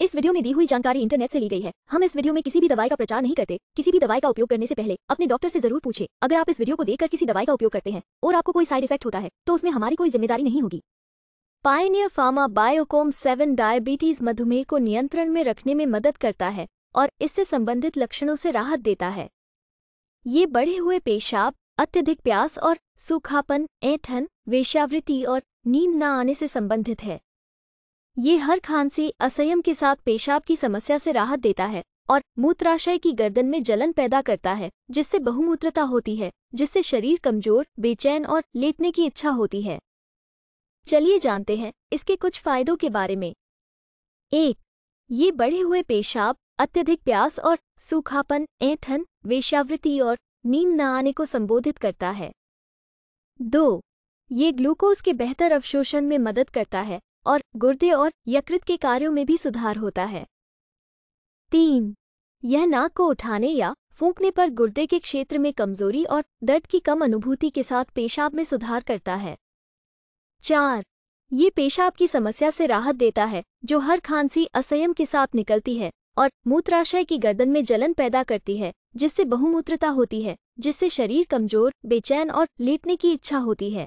इस वीडियो में दी हुई जानकारी इंटरनेट से ली गई है हम इस वीडियो में किसी भी दवाई का प्रचार नहीं करते किसी भी दवाई का उपयोग करने से पहले अपने डॉक्टर से जरूर पूछे अगर आप इस वीडियो को देखकर किसी दवाई का उपयोग करते हैं और आपको कोई साइड इफेक्ट होता है तो उसमें हमारी कोई जिम्मेदारी नहीं होगी pioneer pharma biocom seven diabetes मधुमेह को नियंत्रण में रखने में मदद करता है और इससे संबंधित लक्षणों से राहत देता है ये बढ़े हुए पेशाब अत्यधिक प्यास और सूखापन ऐठन वेश्यावृत्ति और नींद न आने से संबंधित है ये हर खांसी असयम के साथ पेशाब की समस्या से राहत देता है और मूत्राशय की गर्दन में जलन पैदा करता है जिससे बहुमूत्रता होती है जिससे शरीर कमजोर बेचैन और लेटने की इच्छा होती है चलिए जानते हैं इसके कुछ फायदों के बारे में एक ये बढ़े हुए पेशाब अत्यधिक प्यास और सूखापन ऐठन वेशावृत्ति और नींद न आने को संबोधित करता है दो ये ग्लूकोज के बेहतर अवशोषण में मदद करता है और गुर्दे और यकृत के कार्यों में भी सुधार होता है तीन यह नाक को उठाने या फूंकने पर गुर्दे के क्षेत्र में कमजोरी और दर्द की कम अनुभूति के साथ पेशाब में सुधार करता है चार ये पेशाब की समस्या से राहत देता है जो हर खांसी असयम के साथ निकलती है और मूत्राशय की गर्दन में जलन पैदा करती है जिससे बहुमूत्रता होती है जिससे शरीर कमजोर बेचैन और लेटने की इच्छा होती है